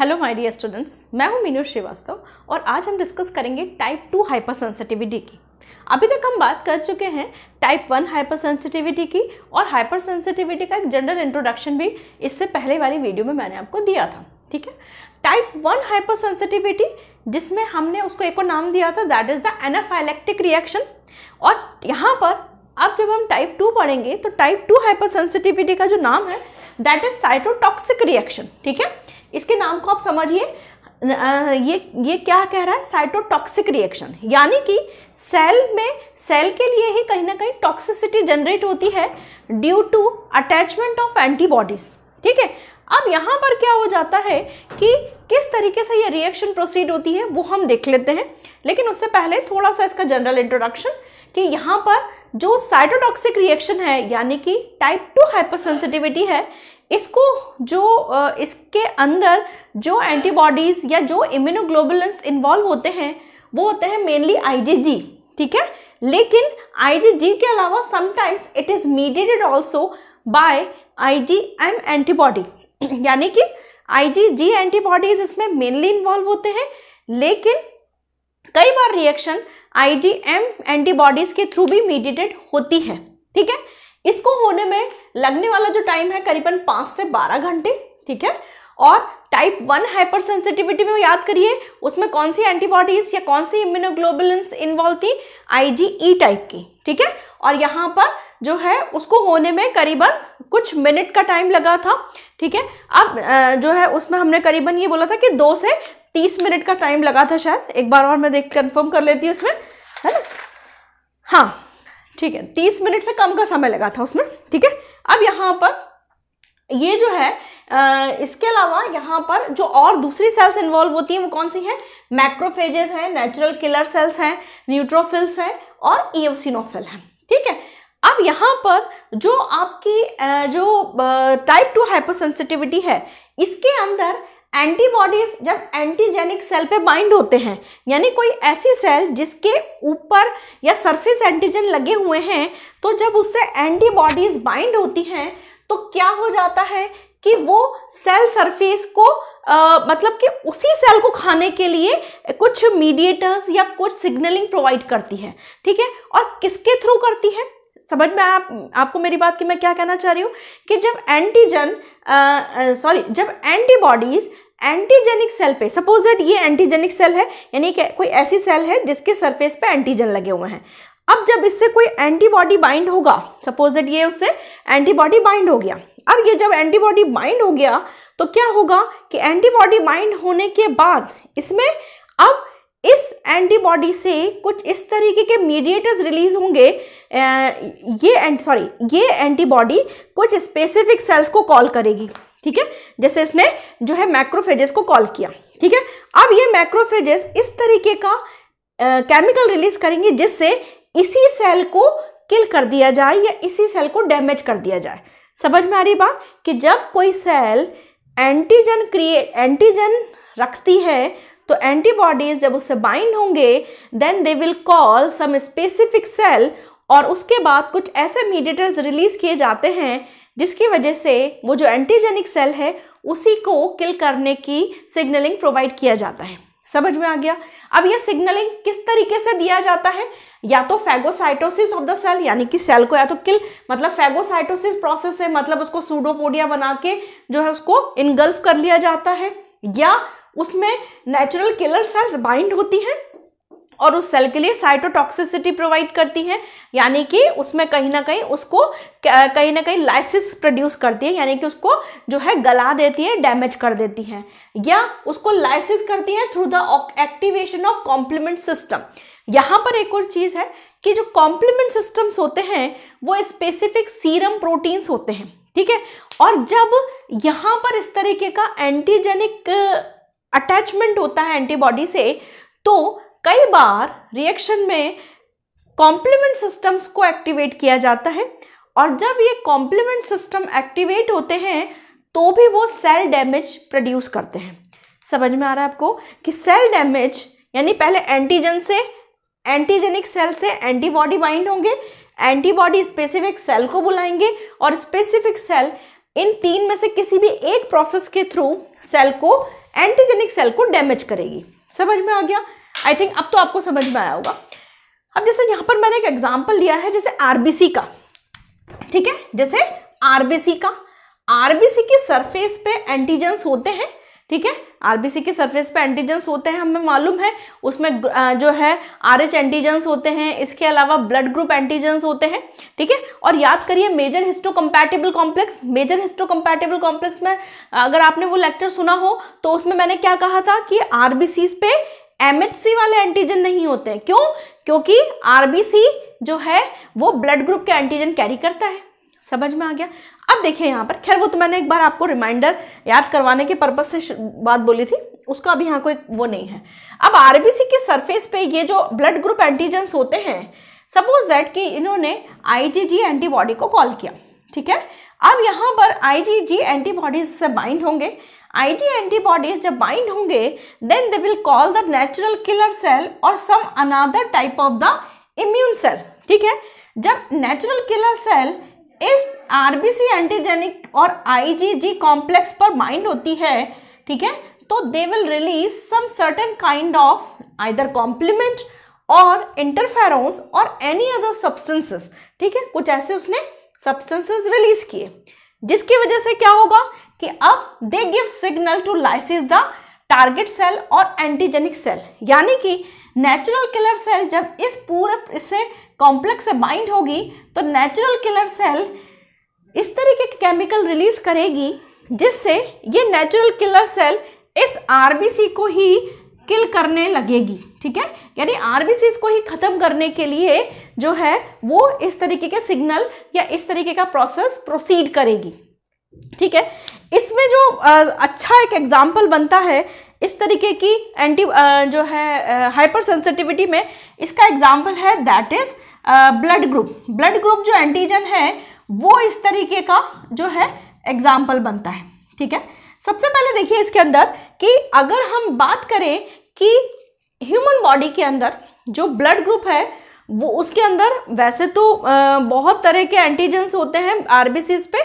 hello my dear students मैं हूं मीनू श्रीवास्तव और आज हम डिस्कस करेंगे टाइप टू हाइपर सेंसिटिविटी की अभी तक हम बात कर चुके हैं टाइप वन हाइपर सेंसिटिविटी की और हाइपर सेंसिटिविटी का एक जनरल इंट्रोडक्शन भी इससे पहले वाली वीडियो में मैंने आपको दिया था ठीक है टाइप वन हाइपर सेंसिटिविटी जिसमें हमने उसको एक और नाम दिया था that is the anaphylactic reaction और यहाँ पर अब जब हम टाइप टू पढ़ेंगे तो टाइप टू हाइपर सेंसिटिविटी का जो नाम है दैट इज साइटोटॉक्सिक रिएक्शन ठीक है इसके नाम को आप समझिए ये ये क्या कह रहा है साइटोटॉक्सिक रिएक्शन यानी कि सेल में सेल के लिए ही कहीं ना कहीं टॉक्सिसिटी जनरेट होती है due to attachment of antibodies ठीक है अब यहाँ पर क्या हो जाता है कि किस तरीके से ये रिएक्शन प्रोसीड होती है वो हम देख लेते हैं लेकिन उससे पहले थोड़ा सा इसका जनरल इंट्रोडक्शन कि यहाँ पर जो साइटोटॉक्सिक रिएक्शन है यानी कि टाइप टू हाइपरसेंसिटिविटी है इसको जो इसके अंदर जो एंटीबॉडीज़ या जो इम्यूनोग्लोबुलेंस इन्वॉल्व होते हैं वो होते हैं मेनली आईजीजी ठीक है लेकिन आईजीजी के अलावा sometimes it is mediated also bye IgM antibody यानी कि आईजीजी एंटीबॉडीज इसमें मेनली इन्वॉल्व होते हैं लेकिन कई बार रिएक्शन आईजीएम एंटीबॉडीज के थ्रू भी मीडिएटेड होती है ठीक है इसको होने में लगने वाला जो टाइम है करीबन पाँच से बारह घंटे ठीक है और टाइप वन हाइपर सेंसिटिविटी में याद करिए उसमें कौन सी एंटीबॉडीज या कौन सी इम्यूनोग्लोबुलेंस इन्वॉल्व थी आईजीई टाइप e की ठीक है और यहाँ पर जो है उसको होने में करीबन कुछ मिनट का टाइम लगा था ठीक है अब जो है उसमें हमने करीबन ये बोला था कि दो से तीस मिनट का टाइम लगा था शायद एक बार और मैं देख कंफर्म कर लेती हूँ उसमें है ना हाँ ठीक है तीस मिनट से कम का समय लगा था उसमें ठीक है अब यहाँ पर ये जो है इसके अलावा यहाँ पर जो और दूसरी सेल्स इन्वॉल्व होती हैं वो कौन सी हैं मैक्रोफेजेस हैं नेचुरल किलर सेल्स हैं न्यूट्रोफिल्स हैं और ईओसिनोफिल हैं ठीक है अब यहाँ पर जो आपकी जो टाइप टू हाइपरसेंसिटिविटी है इसके अंदर एंटीबॉडीज जब एंटीजेनिक सेल पे बाइंड होते हैं यानी कोई ऐसी सेल जिसके ऊपर या सरफेस एंटीजन लगे हुए हैं तो जब उससे एंटीबॉडीज बाइंड होती हैं तो क्या हो जाता है कि वो सेल सरफेस को आ, मतलब कि उसी सेल को खाने के लिए कुछ मीडिएटर्स या कुछ सिग्नलिंग प्रोवाइड करती है ठीक है और किसके थ्रू करती है समझ में आप आपको मेरी बात की मैं क्या कहना चाह रही हूँ कि जब एंटीजन सॉरी जब एंटीबॉडीज़ एंटीजेनिक सेल पे सपोज दैट ये एंटीजेनिक सेल है यानी कि कोई ऐसी सेल है जिसके सरफेस पे एंटीजन लगे हुए हैं अब जब इससे कोई एंटीबॉडी बाइंड होगा सपोज दैट ये उससे एंटीबॉडी बाइंड हो गया अब ये जब एंटीबॉडी बाइंड हो गया तो क्या होगा कि एंटीबॉडी बाइंड होने के बाद इसमें अब इस एंटीबॉडी से कुछ इस तरीके के मीडिएटर्स रिलीज होंगे ये एंड सॉरी ये एंटीबॉडी कुछ स्पेसिफिक सेल्स को कॉल करेगी ठीक है जैसे इसने जो है मैक्रोफेजेस को कॉल किया ठीक है अब ये मैक्रोफेजेस इस तरीके का केमिकल रिलीज करेंगे जिससे इसी सेल को किल कर दिया जाए या इसी सेल को डैमेज कर दिया जाए समझ में आ रही बात कि जब कोई सेल एंटीजन क्रिएट एंटीजन रखती है तो एंटीबॉडीज जब उससे बाइंड होंगे then they will call some specific cell और उसके बाद कुछ ऐसे मीडिएटर्स रिलीज किए जाते हैं जिसकी वजह से वो जो एंटीजेनिक सेल है उसी को किल करने की सिग्नलिंग प्रोवाइड किया जाता है समझ में आ गया अब ये सिग्नलिंग किस तरीके से दिया जाता है या तो फैगोसाइटोसिस ऑफ द सेल यानी कि सेल को या तो किल मतलब फैगोसाइटोसिस प्रोसेस है मतलब उसको सूडोपोडिया बना के जो है उसको इनगल्फ कर लिया जाता है या उसमें नेचुरल किलर सेल्स बाइंड होती हैं और उस सेल के लिए साइटोटॉक्सिसिटी प्रोवाइड करती हैं यानी कि उसमें कहीं ना कहीं उसको कहीं ना कहीं लाइसिस प्रोड्यूस करती है यानी कि उसको जो है गला देती है डैमेज कर देती है या उसको लाइसिस करती है through the activation of complement system यहाँ पर एक और चीज़ है कि जो कॉम्प्लीमेंट सिस्टम्स होते हैं वो स्पेसिफिक सीरम प्रोटीन्स होते हैं ठीक है और जब यहाँ पर इस तरीके का एंटीजेनिक अटैचमेंट होता है एंटीबॉडी से तो कई बार रिएक्शन में कॉम्प्लीमेंट सिस्टम्स को एक्टिवेट किया जाता है और जब ये कॉम्प्लीमेंट सिस्टम एक्टिवेट होते हैं तो भी वो सेल डैमेज प्रोड्यूस करते हैं समझ में आ रहा है आपको कि सेल डैमेज यानी पहले एंटीजन से एंटीजेनिक सेल से एंटीबॉडी बाइंड होंगे एंटीबॉडी स्पेसिफिक सेल को बुलाएंगे और स्पेसिफिक सेल इन तीन में से किसी भी एक प्रोसेस के थ्रू सेल को एंटीजेनिक सेल को डैमेज करेगी समझ में आ गया आई थिंक अब तो आपको समझ में आया होगा अब जैसे यहां पर मैंने एक एग्जाम्पल लिया है जैसे आरबीसी का ठीक है जैसे आरबीसी का आरबीसी की सरफेस पे एंटीजेंस होते हैं ठीक है आरबीसी के सरफेस पे एंटीजेंस होते हैं हमें मालूम है उसमें जो है आरएच एंटीजेंस होते हैं इसके अलावा ब्लड ग्रुप एंटीजेंस होते हैं ठीक है और याद करिए major histo histocompatible complex major histo histocompatible complex में अगर आपने वो लेक्चर सुना हो तो उसमें मैंने क्या कहा था कि आरबीसी पे एमएचसी वाले एंटीजन नहीं होते क्यों क्योंकि आरबीसी जो है वो ब्लड ग्रुप के एंटीजन कैरी करता है समझ में आ गया अब देखिए यहाँ पर खैर वो तो मैंने एक बार आपको रिमाइंडर याद करवाने के पर्पज से बात बोली थी उसका अभी यहाँ कोई वो नहीं है अब आरबीसी के सरफेस पे ये जो ब्लड ग्रुप एंटीजेंस होते हैं सपोज दैट कि इन्होंने आईजीजी एंटीबॉडी को कॉल किया ठीक है अब यहाँ पर आईजीजी एंटीबॉडीज से बाइंड होंगे आईजी एंटीबॉडीज जब बाइंड होंगे then they will call the natural killer cell और some another type of the immune cell ठीक है जब नेचुरल किलर सेल इस आरबीसी एंटीजेनिक और आईजीजी कॉम्प्लेक्स पर माइंड होती है ठीक है तो they will release some certain kind of either complement और इंटरफेरोन्स और एनी अदर सब्सटेंसेस ठीक है कुछ ऐसे उसने सब्सटेंसेस रिलीज किए जिसकी वजह से क्या होगा कि अब they give signal to lysis the target cell और एंटीजेनिक सेल यानी कि नेचुरल किलर सेल जब इस पूरे इससे कॉम्प्लेक्स से बाइंड होगी तो नेचुरल किलर सेल इस तरीके के केमिकल रिलीज करेगी जिससे ये नेचुरल किलर सेल इस आरबीसी को ही किल करने लगेगी ठीक है यानी आरबीसी को ही ख़त्म करने के लिए जो है वो इस तरीके के सिग्नल या इस तरीके का प्रोसेस प्रोसीड करेगी ठीक है इसमें जो अच्छा एक एग्जाम्पल बनता है इस तरीके की एंटी जो है हाइपर सेंसिटिविटी में इसका एग्जाम्पल है that is blood group blood group जो एंटीजन है वो इस तरीके का जो है एग्जाम्पल बनता है ठीक है सबसे पहले देखिए इसके अंदर कि अगर हम बात करें कि ह्यूमन बॉडी के अंदर जो ब्लड ग्रुप है वो उसके अंदर वैसे तो बहुत तरह के एंटीजन होते हैं आरबीसीज पे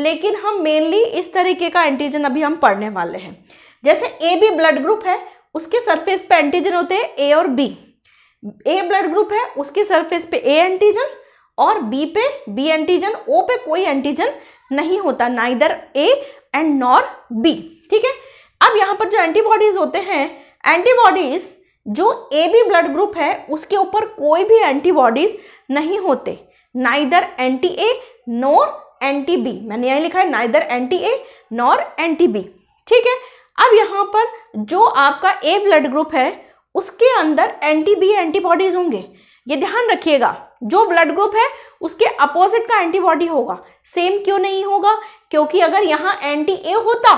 लेकिन हम मेनली इस तरीके का एंटीजन अभी हम पढ़ने वाले हैं जैसे ए बी ब्लड ग्रुप है उसके सरफेस पे एंटीजन होते हैं ए और बी ए ब्लड ग्रुप है उसके सरफेस पे ए एंटीजन और बी पे बी एंटीजन ओ पे कोई एंटीजन नहीं होता ना इधर ए एंड नॉर बी ठीक है अब यहाँ पर जो एंटीबॉडीज होते हैं एंटीबॉडीज जो ए बी ब्लड ग्रुप है उसके ऊपर कोई भी एंटीबॉडीज नहीं होते ना इधर anti A nor anti B मैंने यही लिखा है ना इधर anti A nor anti B ठीक है अब यहाँ पर जो आपका ए ब्लड ग्रुप है उसके अंदर एंटी बी एंटीबॉडीज होंगे ये ध्यान रखिएगा जो ब्लड ग्रुप है उसके अपोजिट का एंटीबॉडी होगा सेम क्यों नहीं होगा क्योंकि अगर यहाँ एंटी ए होता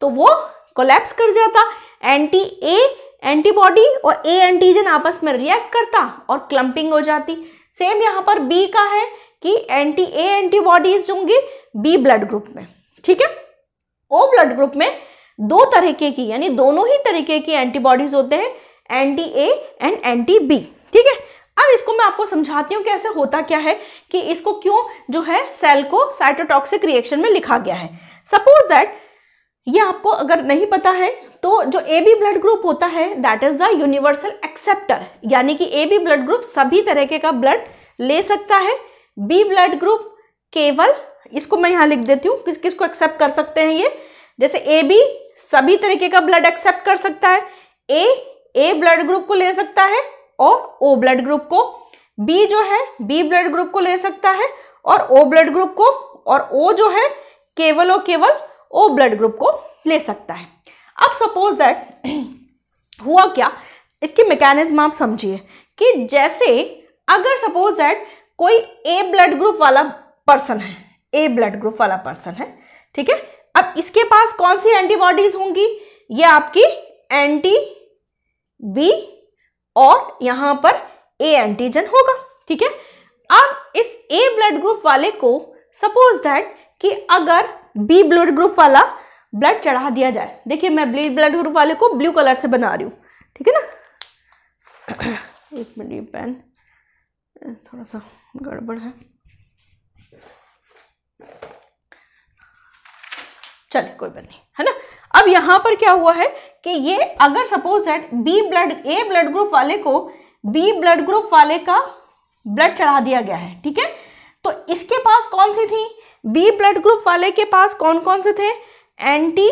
तो वो कोलेप्स कर जाता एंटी ए एंटीबॉडी और ए एंटीजन आपस में रिएक्ट करता और क्लंपिंग हो जाती सेम यहाँ पर बी का है कि एंटी ए एंटीबॉडीज होंगी बी ब्लड ग्रुप में ठीक है ओ ब्लड ग्रुप में दो तरीके की यानी दोनों ही तरीके की एंटीबॉडीज होते हैं anti A and anti B ठीक है अब इसको मैं आपको समझाती हूँ कि ऐसे होता क्या है कि इसको क्यों जो है सेल को साइटोटॉक्सिक रिएक्शन में लिखा गया है सपोज दैट ये आपको अगर नहीं पता है तो जो ए बी ब्लड ग्रुप होता है that is the universal acceptor यानी कि ए बी ब्लड ग्रुप सभी तरीके का ब्लड ले सकता है बी ब्लड ग्रुप केवल इसको मैं यहाँ लिख देती हूँ किस किस को एक्सेप्ट कर सकते हैं ये जैसे ए बी सभी तरीके का ब्लड एक्सेप्ट कर सकता है ए ए ब्लड ग्रुप को ले सकता है और ओ ब्लड ग्रुप को बी जो है बी ब्लड ग्रुप को ले सकता है और ओ ब्लड ग्रुप को और ओ जो है केवल और केवल ओ ब्लड ग्रुप को ले सकता है अब सपोज दैट हुआ क्या इसके मैकेनिज्म आप समझिए कि जैसे अगर सपोज दैट कोई ए ब्लड ग्रुप वाला पर्सन है ए ब्लड ग्रुप वाला पर्सन है ठीक है अब इसके पास कौन सी एंटीबॉडीज होंगी ये आपकी एंटी बी और यहाँ पर ए एंटीजन होगा ठीक है अब इस ए ब्लड ग्रुप वाले को सपोज दैट कि अगर बी ब्लड ग्रुप वाला ब्लड चढ़ा दिया जाए देखिए मैं ब्लड ग्रुप वाले को ब्लू कलर से बना रही हूँ ठीक है ना एक मिनट पेन थोड़ा सा गड़बड़ है चले कोई बात नहीं है ना अब यहाँ पर क्या हुआ है कि ये अगर suppose that B blood A blood group वाले को बी ब्लड ग्रुप वाले का ब्लड चढ़ा दिया गया है ठीक है तो इसके पास कौन सी थी बी ब्लड ग्रुप वाले के पास कौन कौन से थे एंटी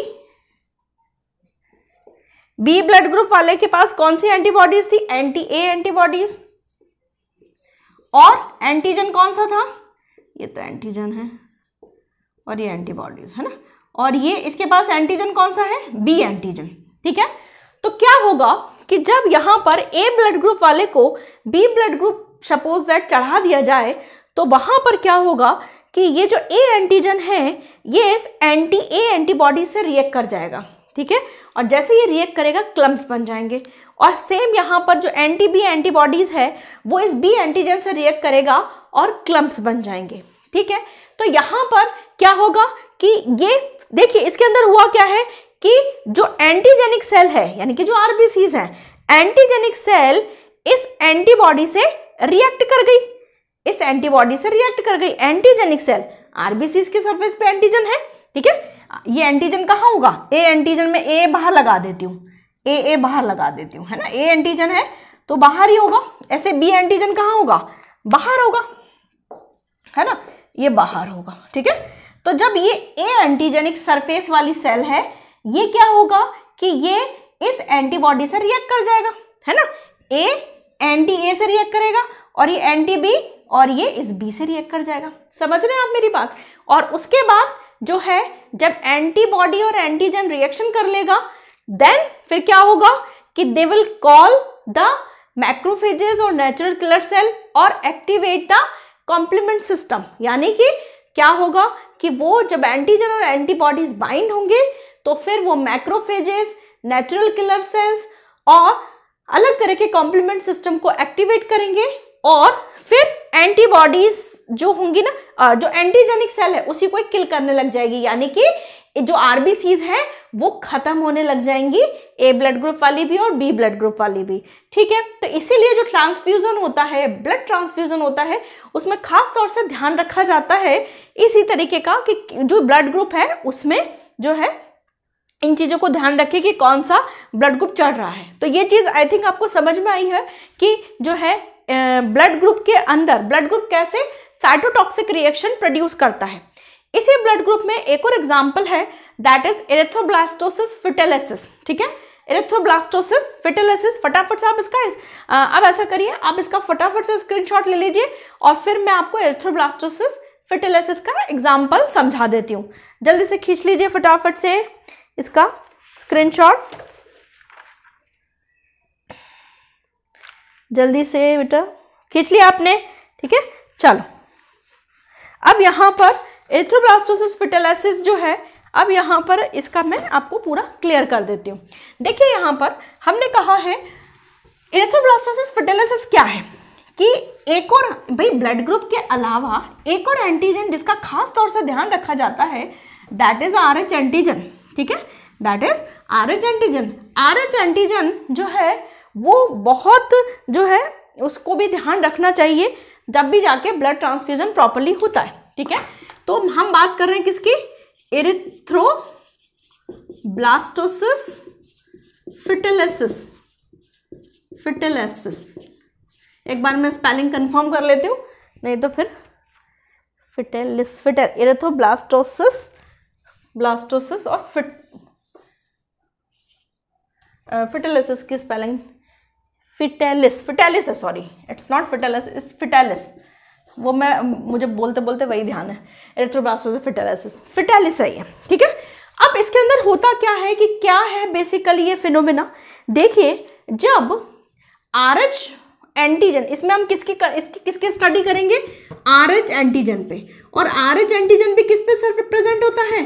बी ब्लड ग्रुप वाले के पास कौन सी एंटीबॉडीज थी एंटी ए एंटीबॉडीज और एंटीजन कौन सा था ये तो एंटीजन है और ये एंटीबॉडीज है ना और ये इसके पास एंटीजन कौन सा है बी एंटीजन ठीक है तो क्या होगा कि जब यहाँ पर ए ब्लड ग्रुप वाले को B blood group suppose that चढ़ा दिया जाए तो वहां पर क्या होगा कि ये जो ए एंटीजन है ये इस एंटी ए एंटीबॉडी से रिएक्ट कर जाएगा ठीक है और जैसे ये रिएक्ट करेगा क्लम्स बन जाएंगे और सेम यहाँ पर जो एंटी बी एंटीबॉडीज है वो इस बी एंटीजन से रिएक्ट करेगा और क्लम्स बन जाएंगे ठीक है तो यहाँ पर क्या होगा कि ये देखिए इसके अंदर हुआ क्या है कि जो एंटीजेनिक सेल है यानी कि जो आरबीसीज हैं एंटीजेनिक सेल इस एंटीबॉडी से रिएक्ट कर गई इस एंटीबॉडी से रिएक्ट कर गई एंटीजेनिक सेल आरबीसीज के सरफेस पे एंटीजन है ठीक है ये एंटीजन कहाँ होगा ए एंटीजन में ए बाहर लगा देती हूँ ए ए बाहर लगा देती हूँ है ना ए एंटीजन है तो बाहर ही होगा ऐसे बी एंटीजन कहाँ होगा बाहर होगा है ना ये बाहर होगा ठीक है तो जब ये ए एंटीजेनिक सरफेस वाली सेल है ये क्या होगा कि ये इस एंटीबॉडी से रिएक्ट कर जाएगा है ना ए एंटी ए से रिएक्ट करेगा और ये एंटी बी और ये इस बी से रिएक्ट कर जाएगा समझ रहे हैं आप मेरी बात और उसके बाद जो है जब एंटीबॉडी और एंटीजन रिएक्शन कर लेगा देन फिर क्या होगा कि they will call the macrophages और नेचुरल किलर सेल और एक्टिवेट द कॉम्प्लीमेंट सिस्टम यानी कि क्या होगा कि वो जब एंटीजन और एंटीबॉडीज बाइंड होंगे तो फिर वो मैक्रोफेजेस नेचुरल किलर सेल्स और अलग तरह के कॉम्प्लीमेंट सिस्टम को एक्टिवेट करेंगे और फिर एंटीबॉडीज जो होंगी ना जो एंटीजेनिक सेल है उसी को किल करने लग जाएगी यानी कि जो आरबीसीज हैं वो खत्म होने लग जाएंगी ए ब्लड ग्रुप वाली भी और बी ब्लड ग्रुप वाली भी ठीक है तो इसीलिए जो ट्रांसफ्यूज़न होता है ब्लड ट्रांसफ्यूज़न होता है उसमें खास तौर से ध्यान रखा जाता है इसी तरीके का कि जो ब्लड ग्रुप है उसमें जो है इन चीज़ों को ध्यान रखें कि कौन सा ब्लड ग्रुप चढ़ रहा है तो ये चीज़ आई थिंक आपको समझ में आई है कि जो है ब्लड ग्रुप के अंदर ब्लड ग्रुप कैसे साइटोटॉक्सिक रिएक्शन प्रोड्यूस करता है इसी ब्लड ग्रुप में एक और एग्जाम्पल है दैट इज एरेथ्रोब्लास्टोसिस फिटेलिस ठीक है एरेथ्रोब्लास्टोसिस फिटेलिस फटाफट से आप इसका अब ऐसा करिए आप इसका फटाफट से स्क्रीनशॉट ले लीजिए और फिर मैं आपको एरेथ्रोब्लास्टोसिस फिटेलिस का एग्जाम्पल समझा देती हूँ जल्दी से खींच लीजिए फटाफट से इसका स्क्रीन जल्दी से बेटा खींच लिया आपने ठीक है चलो अब यहां पर एथ्रोब्लास्टोसिस फिटेलासिस जो है अब यहाँ पर इसका मैं आपको पूरा क्लियर कर देती हूँ देखिए यहाँ पर हमने कहा है एथ्रोब्लास्टोसिस फिटेलासिस क्या है कि एक और भाई ब्लड ग्रुप के अलावा एक और एंटीजन जिसका खास तौर से ध्यान रखा जाता है that is R H antigen ठीक है that is R H antigen R H antigen जो है वो बहुत जो है उसको भी ध्यान रखना चाहिए जब भी जाके ब्लड ट्रांसफ्यूजन प्रॉपरली होता है ठीक है तो हम बात कर रहे हैं किसकी एरिथ्रो ब्लास्टोसिस फिटेलेसिस फिटेलेसिस एक बार मैं स्पेलिंग कंफर्म कर लेती हूँ नहीं तो फिर फिटेलिस फिटेल एरेथोब्लास्टोसिस ब्लास्टोसिस और फिट फिटेलिसिस की spelling fetalis fetalis sorry it's not fetalis is fetalis वो मैं मुझे बोलते बोलते वही ध्यान है एरेथ्रोब्लास्टोज फिटेलिसिस फिटेलिस है ये ठीक है अब इसके अंदर होता क्या है कि क्या है बेसिकली ये फिनोमिना देखिए जब आरज एंटीजन इसमें हम किसकी इसकी किसके स्टडी करेंगे आरएच एंटीजन पे और आरएच एंटीजन भी किस पे सर रिप्रेजेंट होता है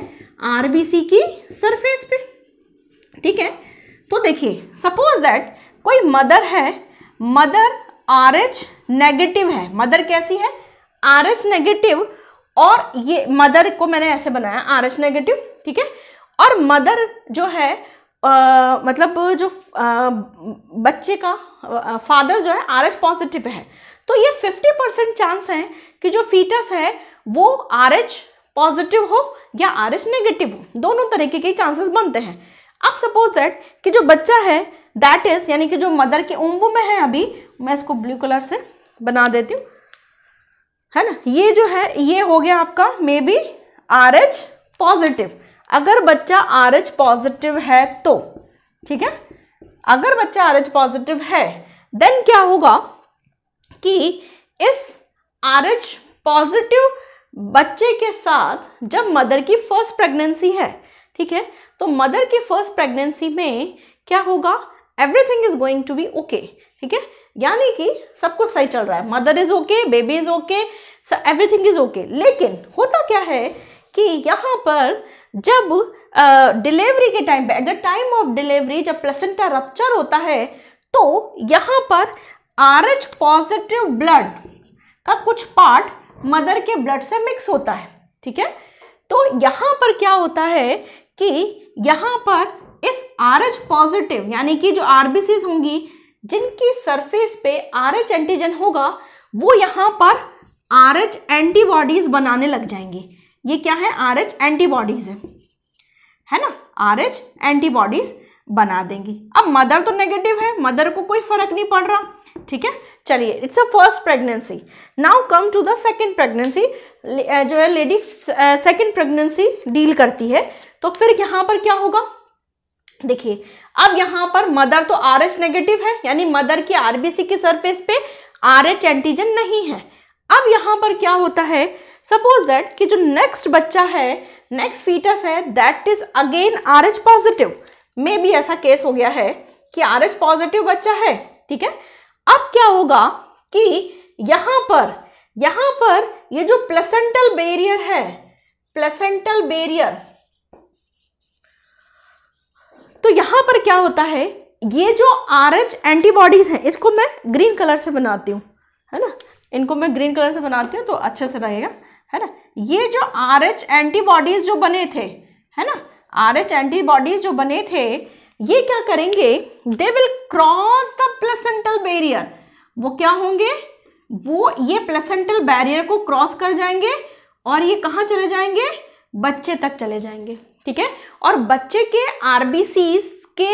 आरबीसी की सरफेस पे ठीक है तो देखिए सपोज दैट कोई मदर है मदर आर एच नेगेटिव है मदर कैसी है आर एच नेगेटिव और ये मदर को मैंने ऐसे बनाया आर एच नेगेटिव ठीक है और मदर जो है आ, मतलब जो आ, बच्चे का आ, फादर जो है आर एच पॉजिटिव है तो ये फिफ्टी परसेंट चांस है कि जो फीटस है वो आर एच पॉजिटिव हो या आर एच नेगेटिव हो दोनों तरीके के चांसेस बनते हैं अब सपोज दैट कि जो बच्चा है दैट इज यानी कि जो मदर के उम्बू में है अभी मैं इसको ब्लू कलर से बना देती हूँ है ना ये जो है ये हो गया आपका maybe R H positive अगर बच्चा आर एच पॉजिटिव है तो ठीक है अगर बच्चा आर एच पॉजिटिव है देन क्या होगा कि इस आर एच पॉजिटिव बच्चे के साथ जब मदर की फर्स्ट प्रेगनेंसी है ठीक है तो मदर की फर्स्ट प्रेगनेंसी में क्या होगा everything is going to be okay ठीक है यानी कि सब कुछ सही चल रहा है mother is okay baby is okay everything is okay लेकिन होता क्या है कि यहाँ पर जब डिलीवरी के टाइम पे at the time of delivery जब प्लेसेंटा रप्चर होता है तो यहाँ पर आर एच पॉजिटिव ब्लड का कुछ पार्ट मदर के ब्लड से मिक्स होता है ठीक है तो यहाँ पर क्या होता है कि यहाँ पर इस आर एच पॉजिटिव यानी कि जो आरबीसीज होंगी जिनकी सरफेस पे आर एच एंटीजन होगा वो यहाँ पर आर एच एंटीबॉडीज बनाने लग जाएंगी ये क्या है आर एच एंटीबॉडीज है है ना आर एच एंटीबॉडीज बना देंगी अब मदर तो नेगेटिव है मदर को कोई फर्क नहीं पड़ रहा ठीक है चलिए it's a first pregnancy now come to the second pregnancy जो है लेडी सेकंड प्रेगनेंसी डील करती है तो फिर यहां पर क्या होगा देखिए अब यहाँ पर मदर तो आर एच नेगेटिव है यानी मदर की आरबीसी की सरफेस पे आर एच एंटीजन नहीं है अब यहाँ पर क्या होता है सपोज दैट कि जो नेक्स्ट बच्चा है नेक्स्ट फीटस है that is again R H positive में भी ऐसा केस हो गया है कि आर एच पॉजिटिव बच्चा है ठीक है अब क्या होगा कि यहाँ पर यहाँ पर ये जो प्लेसेंटल बेरियर है प्लेसेंटल बेरियर तो यहाँ पर क्या होता है ये जो आर एच एंटीबॉडीज़ हैं इसको मैं ग्रीन कलर से बनाती हूँ है ना इनको मैं ग्रीन कलर से बनाती हूँ तो अच्छे से रहेगा है ना ये जो आर एच एंटीबॉडीज़ जो बने थे है ना आर एच एंटीबॉडीज़ जो बने थे ये क्या करेंगे they will cross the placental barrier वो क्या होंगे वो ये प्लेसेंटल बैरियर को क्रॉस कर जाएंगे और ये कहाँ चले जाएंगे बच्चे तक चले जाएंगे ठीक है और बच्चे के आरबीसी के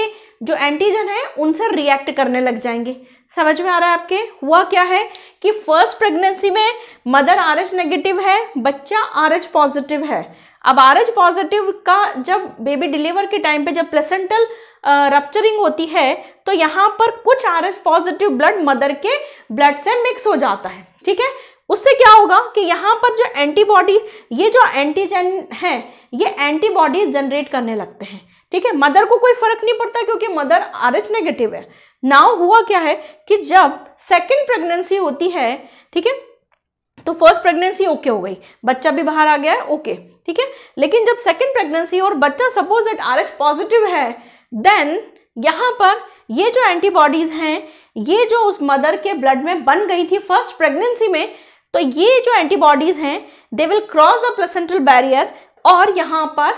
जो एंटीजन है उनसे रिएक्ट करने लग जाएंगे समझ में आ रहा है आपके हुआ क्या है कि फर्स्ट प्रेगनेंसी में मदर आर एच नेगेटिव है बच्चा आर एच पॉजिटिव है अब आर एच पॉजिटिव का जब बेबी डिलीवर के टाइम पे जब प्लेसेंटल रप्चरिंग होती है तो यहाँ पर कुछ R H positive blood mother के ब्लड से मिक्स हो जाता है ठीक है उससे क्या होगा कि यहाँ पर जो एंटीबॉडीज ये जो एंटीजन है ये एंटीबॉडीज जनरेट करने लगते हैं ठीक है मदर को कोई फर्क नहीं पड़ता क्योंकि मदर आर एच नेगेटिव है नाउ हुआ क्या है कि जब सेकेंड प्रेगनेंसी होती है ठीक है तो फर्स्ट प्रेगनेंसी ओके हो गई बच्चा भी बाहर आ गया है ओके ठीक है लेकिन जब सेकेंड प्रेगनेंसी और बच्चा suppose at R H positive है देन यहाँ पर ये जो एंटीबॉडीज हैं ये जो उस मदर के ब्लड में बन गई थी फर्स्ट प्रेगनेंसी में तो ये जो एंटीबॉडीज हैं they will cross the placental barrier और यहां पर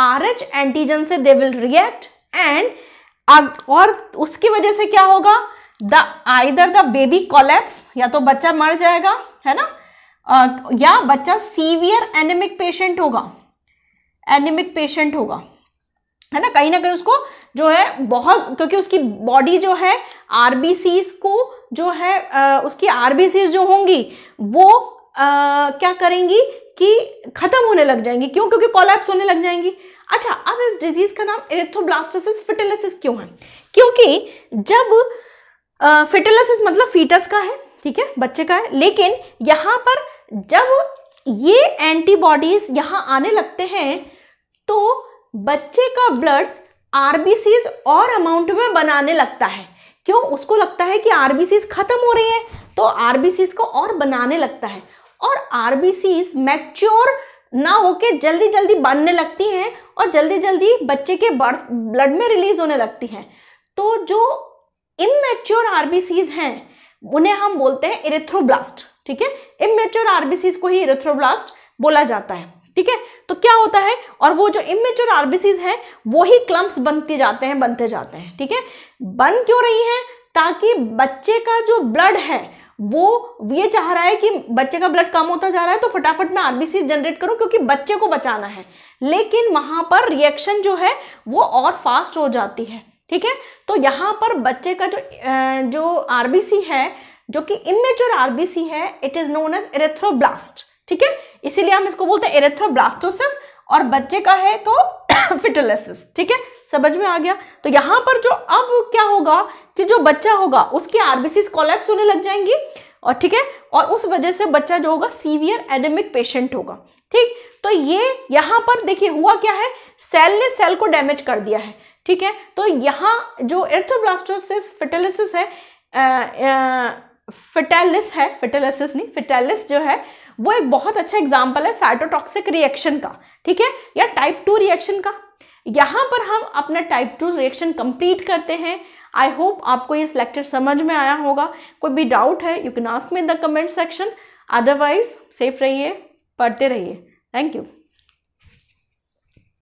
आर एच एंटीजन से दे विल रिएक्ट एंड और उसकी वजह से क्या होगा the either the baby collapse या तो बच्चा मर जाएगा है ना uh, या बच्चा सीवियर एनेमिक पेशेंट होगा एनेमिक पेशेंट होगा है ना कहीं ना कहीं उसको जो है बहुत क्योंकि उसकी बॉडी जो है आर को जो है आ, उसकी आर जो होंगी वो आ, क्या करेंगी कि खत्म होने लग जाएंगी क्यों क्योंकि कोलैप्स होने लग जाएंगी अच्छा अब इस डिजीज का नाम इरेथोब्लास्टोसिस फिटेलिस क्यों है क्योंकि जब फिटेलिस मतलब फीटस का है ठीक है बच्चे का है लेकिन यहाँ पर जब ये एंटीबॉडीज यहाँ आने लगते हैं तो बच्चे का ब्लड आरबीसीज और अमाउंट में बनाने लगता है क्यों उसको लगता है कि आर ख़त्म हो रही है तो आर को और बनाने लगता है और आर मैच्योर ना होके जल्दी जल्दी बनने लगती हैं और जल्दी जल्दी बच्चे के ब्लड में रिलीज होने लगती हैं तो जो इमेच्योर आर हैं उन्हें हम बोलते हैं इरेथ्रोब्लास्ट ठीक है इमेच्योर आर को ही इरेथ्रोब्लास्ट बोला जाता है ठीक है तो क्या होता है और वो जो इमेच्योर आरबीसीज हैं वो ही क्लम्प्स बनते जाते हैं बनते जाते हैं ठीक है बन क्यों रही हैं ताकि बच्चे का जो ब्लड है वो ये चाह रहा है कि बच्चे का ब्लड कम होता जा रहा है तो फटाफट मैं आरबीसी जनरेट करूं क्योंकि बच्चे को बचाना है लेकिन वहां पर रिएक्शन जो है वो और फास्ट हो जाती है ठीक है तो यहां पर बच्चे का जो जो आरबीसी है जो कि इमेच्योर आरबीसी है it is known as erythroblast ठीक है इसीलिए हम इसको बोलते हैं एरेथ्रोब्लास्टोसिस और बच्चे का है तो फिटोलिसिस ठीक है समझ में आ गया तो यहां पर जो अब क्या होगा कि जो बच्चा होगा उसकी आरबीसी कोलैप्स होने लग जाएंगी और ठीक है और उस वजह से बच्चा जो होगा सीवियर एनेमिक पेशेंट होगा ठीक तो ये यहां पर देखिए हुआ क्या है सेल ने सेल को डैमेज कर दिया है ठीक है तो यहाँ जो एर्थोब्लास्टोसिस फिटेलिस है आ, आ, फिटेलिस है फिटेलिस नहीं फिटेलिस जो है वो एक बहुत अच्छा एग्जाम्पल है साइटोटॉक्सिक रिएक्शन का ठीक है या टाइप टू रिएक्शन का यहाँ पर हम अपना टाइप टू रिएक्शन कंप्लीट करते हैं आई होप आपको ये लेक्चर समझ में आया होगा कोई भी डाउट है you can ask me in the comment section otherwise safe रहिए पढ़ते रहिए थैंक यू